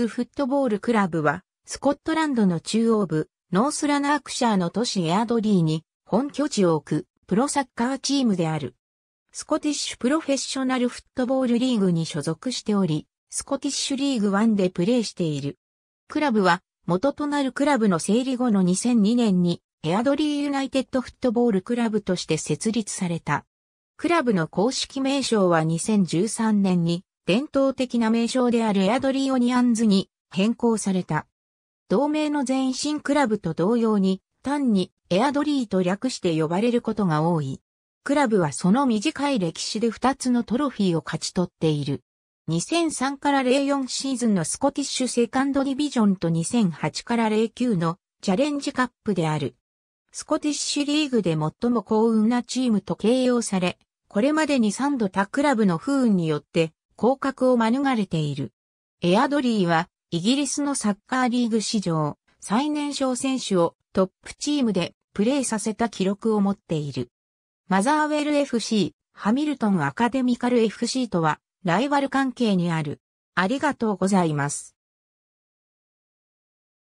ズフットボールクラブは、スコットランドの中央部、ノースラナークシャーの都市エアドリーに本拠地を置くプロサッカーチームである。スコティッシュプロフェッショナルフットボールリーグに所属しており、スコティッシュリーグ1でプレーしている。クラブは元となるクラブの整理後の2002年にエアドリーユナイテッドフットボールクラブとして設立された。クラブの公式名称は2013年に伝統的な名称であるエアドリオニアンズに変更された。同名の前身クラブと同様に、単にエアドリーと略して呼ばれることが多い。クラブはその短い歴史で2つのトロフィーを勝ち取っている。2003から04シーズンのスコティッシュセカンドディビジョンと2008から09のチャレンジカップである。スコティッシュリーグで最も幸運なチームと形容され、これまでに3度他クラブの不運によって降格を免れている。エアドリーは、イギリスのサッカーリーグ史上、最年少選手をトップチームでプレーさせた記録を持っている。マザーウェル FC、ハミルトンアカデミカル FC とは、ライバル関係にある。ありがとうございます。